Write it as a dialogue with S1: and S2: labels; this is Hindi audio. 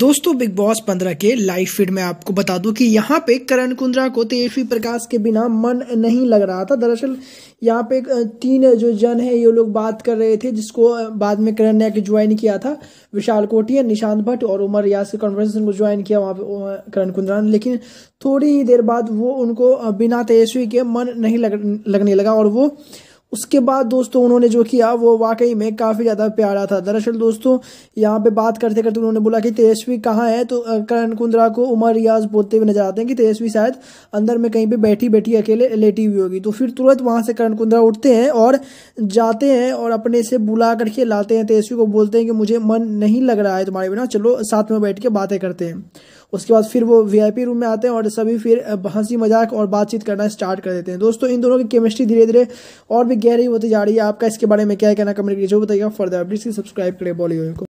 S1: दोस्तों बिग बॉस पंद्रह के लाइव फीड में आपको बता दूं कि यहाँ पे करण कुंद्रा को तेजस्वी तो प्रकाश के बिना मन नहीं लग रहा था दरअसल यहाँ पे तीन जो जन है ये लोग बात कर रहे थे जिसको बाद में करण ने ज्वाइन किया था विशाल कोटिया निशांत भट्ट और उमर रियाज के कॉन्फ्रेंसन को ज्वाइन किया वहाँ पे करण कुंद्रा ने लेकिन थोड़ी ही देर बाद वो उनको बिना तेजस्वी के मन नहीं लग, लगने लगा और वो उसके बाद दोस्तों उन्होंने जो किया वो वाकई में काफ़ी ज़्यादा प्यारा था दरअसल दोस्तों यहाँ पे बात करते करते उन्होंने बोला कि तेजस्वी कहाँ है तो करण कुंद्रा को उमर रियाज बोलते हुए नजर आते हैं कि तेजस्वी शायद अंदर में कहीं पे बैठी बैठी अकेले लेटी हुई होगी तो फिर तुरंत वहाँ से करण कुंद्रा उठते हैं और जाते हैं और अपने से बुला करके लाते हैं तेजस्वी को बोलते हैं कि मुझे मन नहीं लग रहा है तुम्हारे बिना चलो साथ में बैठ के बातें करते हैं उसके बाद फिर वो वीआईपी रूम में आते हैं और सभी फिर हंसी मजाक और बातचीत करना स्टार्ट कर देते हैं दोस्तों इन दोनों की केमिस्ट्री धीरे धीरे और भी गहरी होती जा रही है आपका इसके बारे में क्या कहना कमेंट कीजिए बताइएगा फर्दर अपडेट्स सब्सक्राइब करें बॉलीवुड को